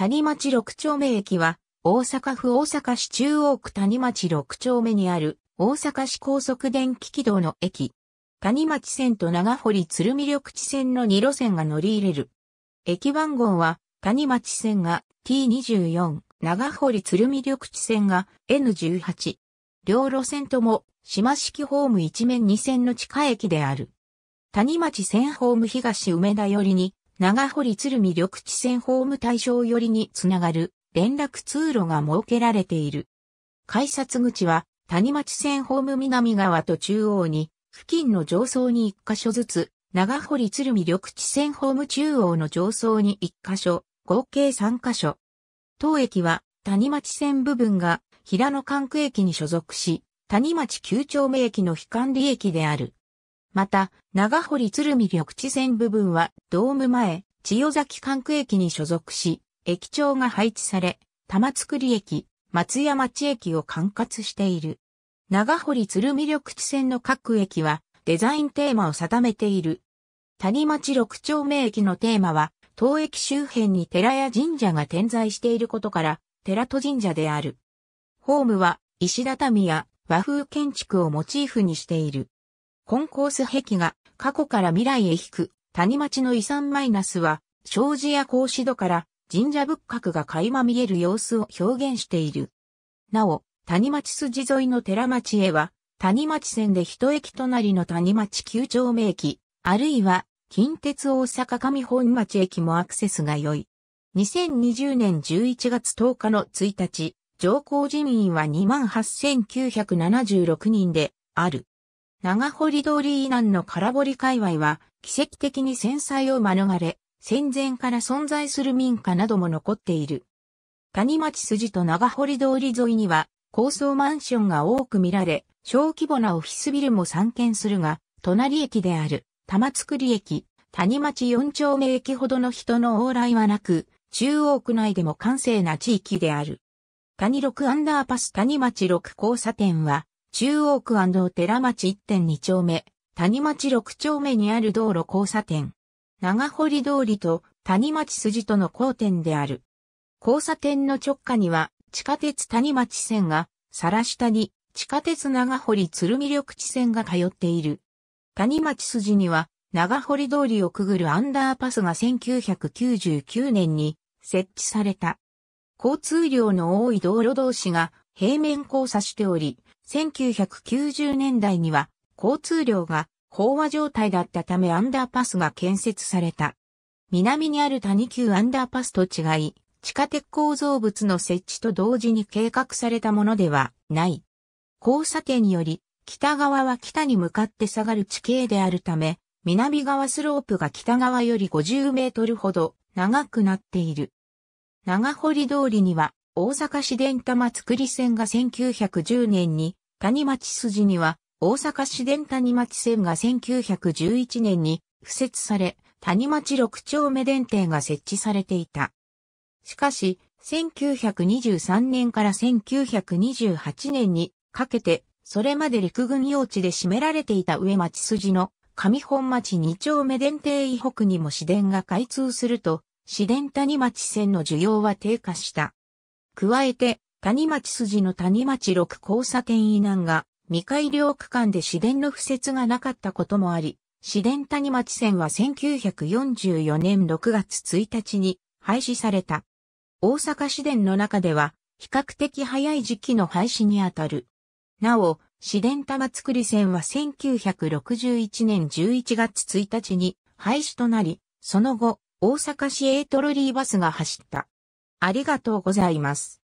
谷町六丁目駅は、大阪府大阪市中央区谷町六丁目にある、大阪市高速電気軌道の駅。谷町線と長堀鶴見緑地線の2路線が乗り入れる。駅番号は、谷町線が T24、長堀鶴見緑地線が N18。両路線とも、島式ホーム一面2線の地下駅である。谷町線ホーム東梅田寄りに、長堀鶴見緑地線ホーム対象寄りにつながる連絡通路が設けられている。改札口は谷町線ホーム南側と中央に、付近の上層に1箇所ずつ、長堀鶴見緑地線ホーム中央の上層に1箇所、合計3箇所。当駅は谷町線部分が平野管区駅に所属し、谷町9丁目駅の非管理駅である。また、長堀鶴見緑地線部分は、ドーム前、千代崎管区駅に所属し、駅長が配置され、玉造駅、松屋町駅を管轄している。長堀鶴見緑地線の各駅は、デザインテーマを定めている。谷町六丁目駅のテーマは、当駅周辺に寺や神社が点在していることから、寺と神社である。ホームは、石畳や和風建築をモチーフにしている。コンコース壁が過去から未来へ引く谷町の遺産マイナスは、障子や格子戸から神社仏閣が垣間見える様子を表現している。なお、谷町筋沿いの寺町へは、谷町線で一駅隣の谷町九丁目駅、あるいは近鉄大阪上本町駅もアクセスが良い。2020年11月10日の1日、上皇人員は28,976人である。長堀通り以南の空堀界隈は、奇跡的に戦災を免れ、戦前から存在する民家なども残っている。谷町筋と長堀通り沿いには、高層マンションが多く見られ、小規模なオフィスビルも散見するが、隣駅である、玉造駅、谷町四丁目駅ほどの人の往来はなく、中央区内でも閑静な地域である。谷六アンダーパス谷町六交差点は、中央区安藤寺町1.2丁目、谷町6丁目にある道路交差点。長堀通りと谷町筋との交点である。交差点の直下には地下鉄谷町線が、さら下に地下鉄長堀鶴見緑地線が通っている。谷町筋には長堀通りをくぐるアンダーパスが1999年に設置された。交通量の多い道路同士が平面交差しており、1990年代には交通量が飽和状態だったためアンダーパスが建設された。南にある谷急アンダーパスと違い、地下鉄構造物の設置と同時に計画されたものではない。交差点により、北側は北に向かって下がる地形であるため、南側スロープが北側より50メートルほど長くなっている。長堀通りには大阪市電玉造り線が1910年に谷町筋には、大阪市電谷町線が1911年に付設され、谷町六丁目電停が設置されていた。しかし、1923年から1928年にかけて、それまで陸軍用地で占められていた上町筋の上本町二丁目電停以北にも市電が開通すると、市電谷町線の需要は低下した。加えて、谷町筋の谷町六交差点以南が未改良区間で市電の付設がなかったこともあり、市電谷町線は1944年6月1日に廃止された。大阪市電の中では比較的早い時期の廃止にあたる。なお、市電玉造線は1961年11月1日に廃止となり、その後、大阪市営トロリーバスが走った。ありがとうございます。